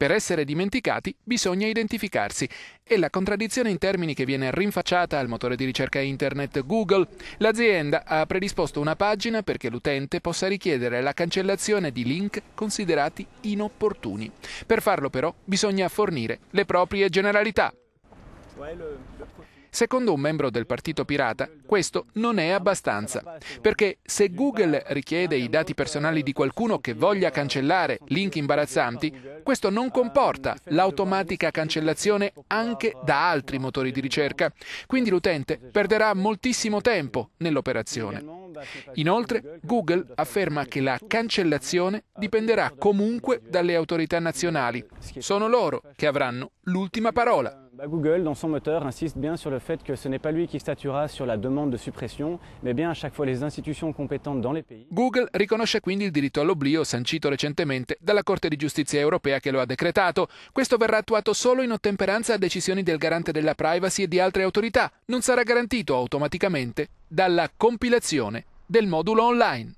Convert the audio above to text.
Per essere dimenticati bisogna identificarsi e la contraddizione in termini che viene rinfacciata al motore di ricerca internet Google. L'azienda ha predisposto una pagina perché l'utente possa richiedere la cancellazione di link considerati inopportuni. Per farlo però bisogna fornire le proprie generalità. Secondo un membro del Partito Pirata, questo non è abbastanza, perché se Google richiede i dati personali di qualcuno che voglia cancellare link imbarazzanti, questo non comporta l'automatica cancellazione anche da altri motori di ricerca, quindi l'utente perderà moltissimo tempo nell'operazione. Inoltre, Google afferma che la cancellazione dipenderà comunque dalle autorità nazionali. Sono loro che avranno l'ultima parola. Google, dans son moteur, insiste bien sur le fait que ce n'est pas lui qui statuera sur la demande de suppression, mais bien à chaque fois les istituzioni competenti dans les pays. Google riconosce quindi il diritto all'oblio sancito recentemente dalla Corte di Giustizia europea che lo ha decretato. Questo verrà attuato solo in ottemperanza a decisioni del garante della privacy e di altre autorità. Non sarà garantito automaticamente dalla compilazione del modulo online.